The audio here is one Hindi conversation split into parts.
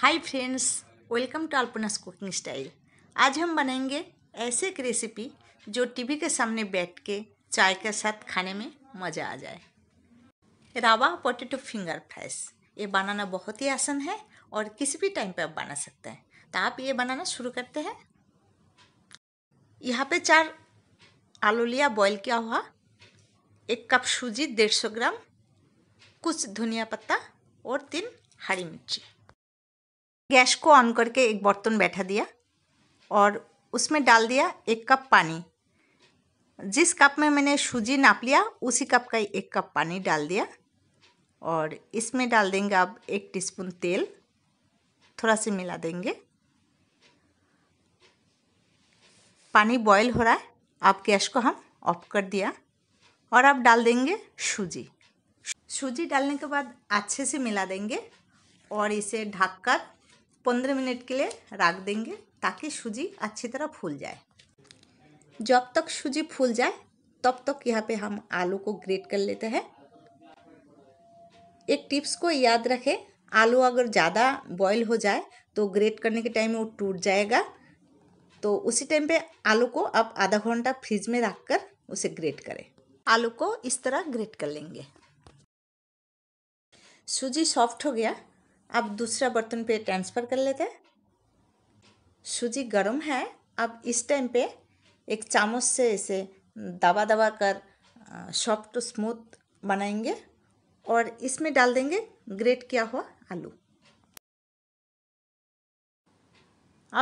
hi friends welcome to Alpana's cooking style आज हम बनाएंगे ऐसे एक रेसिपी जो टीवी के सामने बैठ के चाय के साथ खाने में मज़ा आ जाए रावा पोटेटो फिंगर फ्राइस ये बनाना बहुत ही आसान है और किसी भी टाइम पे आप बना सकते हैं तो आप ये बनाना शुरू करते हैं यहाँ पे चार आलू लिया बॉईल किया हुआ एक कप सूजी डेढ़ सौ ग्राम कुछ धनिया पत्ता और तीन हरी मिर्ची गैस को ऑन करके एक बर्तन बैठा दिया और उसमें डाल दिया एक कप पानी जिस कप में मैंने सूजी नाप लिया उसी कप का एक कप पानी डाल दिया और इसमें डाल देंगे आप एक टीस्पून तेल थोड़ा सा मिला देंगे पानी बॉयल हो रहा है आप गैस को हम ऑफ कर दिया और आप डाल देंगे सूजी सूजी डालने के बाद अच्छे से मिला देंगे और इसे ढककर पंद्रह मिनट के लिए रख देंगे ताकि सूजी अच्छी तरह फूल जाए जब तक सूजी फूल जाए तब तक यहाँ पे हम आलू को ग्रेट कर लेते हैं एक टिप्स को याद रखें आलू अगर ज़्यादा बॉईल हो जाए तो ग्रेट करने के टाइम वो टूट जाएगा तो उसी टाइम पे आलू को आप आधा घंटा फ्रिज में रख कर उसे ग्रेट करें आलू को इस तरह ग्रेट कर लेंगे सूजी सॉफ्ट हो गया अब दूसरा बर्तन पे ट्रांसफ़र कर लेते हैं सूजी गर्म है अब इस टाइम पे एक चामच से इसे दबा दबा कर सॉफ्ट स्मूथ बनाएंगे और इसमें डाल देंगे ग्रेट किया हुआ आलू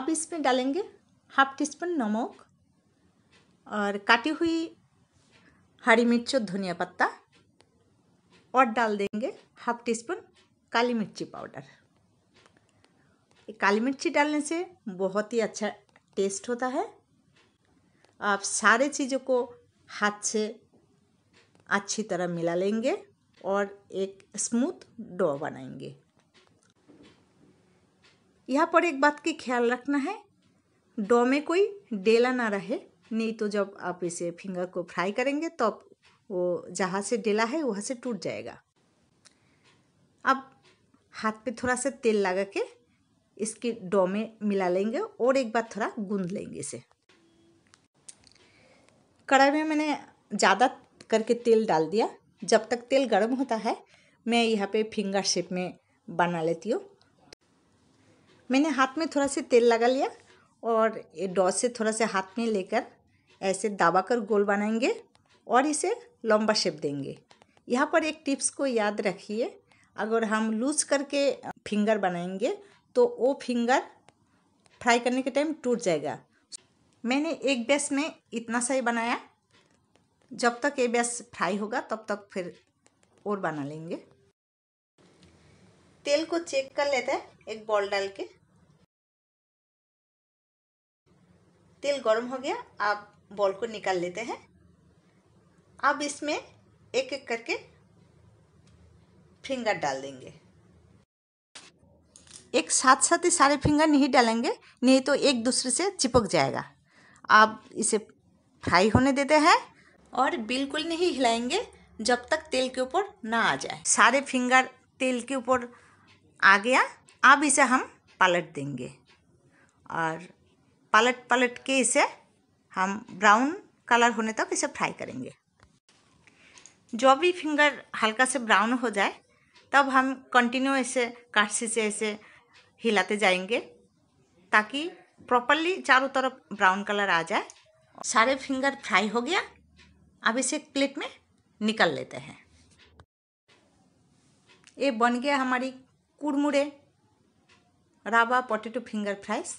अब इसमें डालेंगे हाफ टी स्पून नमक और काटी हुई हरी मिर्च और धनिया पत्ता और डाल देंगे हाफ टी स्पून काली मिर्ची पाउडर काली मिर्ची डालने से बहुत ही अच्छा टेस्ट होता है आप सारे चीज़ों को हाथ से अच्छी तरह मिला लेंगे और एक स्मूथ डो बनाएंगे यहाँ पर एक बात की ख्याल रखना है डो में कोई डेला ना रहे नहीं तो जब आप इसे फिंगर को फ्राई करेंगे तो वो जहाँ से डेला है वहाँ से टूट जाएगा अब हाथ पे थोड़ा सा तेल लगा के इसके डो में मिला लेंगे और एक बार थोड़ा गूंद लेंगे इसे कढ़ाई में मैंने ज़्यादा करके तेल डाल दिया जब तक तेल गर्म होता है मैं यहाँ पे फिंगर शेप में बना लेती हूँ मैंने हाथ में थोड़ा सा तेल लगा लिया और डो से थोड़ा सा हाथ में लेकर ऐसे दबा कर गोल बनाएंगे और इसे लंबा शेप देंगे यहाँ पर एक टिप्स को याद रखिए अगर हम लूज करके फिंगर बनाएंगे तो वो फिंगर फ्राई करने के टाइम टूट जाएगा मैंने एक बेस में इतना सा ही बनाया जब तक ये बेस फ्राई होगा तब तक फिर और बना लेंगे तेल को चेक कर लेते हैं एक बॉल डाल के तेल गर्म हो गया आप बॉल को निकाल लेते हैं अब इसमें एक एक करके फिंगर डाल देंगे एक साथ साथ ही सारे फिंगर नहीं डालेंगे नहीं तो एक दूसरे से चिपक जाएगा आप इसे फ्राई होने देते हैं और बिल्कुल नहीं हिलाएंगे जब तक तेल के ऊपर ना आ जाए सारे फिंगर तेल के ऊपर आ गया अब इसे हम पलट देंगे और पलट पलट के इसे हम ब्राउन कलर होने तक इसे फ्राई करेंगे जो भी फिंगर हल्का से ब्राउन हो जाए तब हम कंटिन्यू ऐसे काटसी से ऐसे हिलाते जाएंगे ताकि प्रॉपरली चारों तरफ ब्राउन कलर आ जाए सारे फिंगर फ्राई हो गया अब इसे प्लेट में निकल लेते हैं ये बन गया हमारी कुरमुरे रावा पोटैटो फिंगर फ्राइज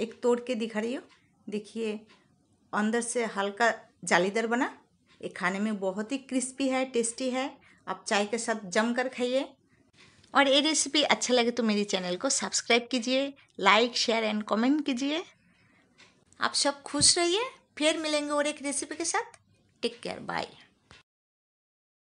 एक तोड़ के दिखा रही हो देखिए अंदर से हल्का जालीदार बना ये खाने में बहुत ही क्रिस्पी है टेस्टी है आप चाय के साथ जम कर खाइए और ये रेसिपी अच्छा लगे तो मेरे चैनल को सब्सक्राइब कीजिए लाइक शेयर एंड कमेंट कीजिए आप सब खुश रहिए फिर मिलेंगे और एक रेसिपी के साथ टेक केयर बाय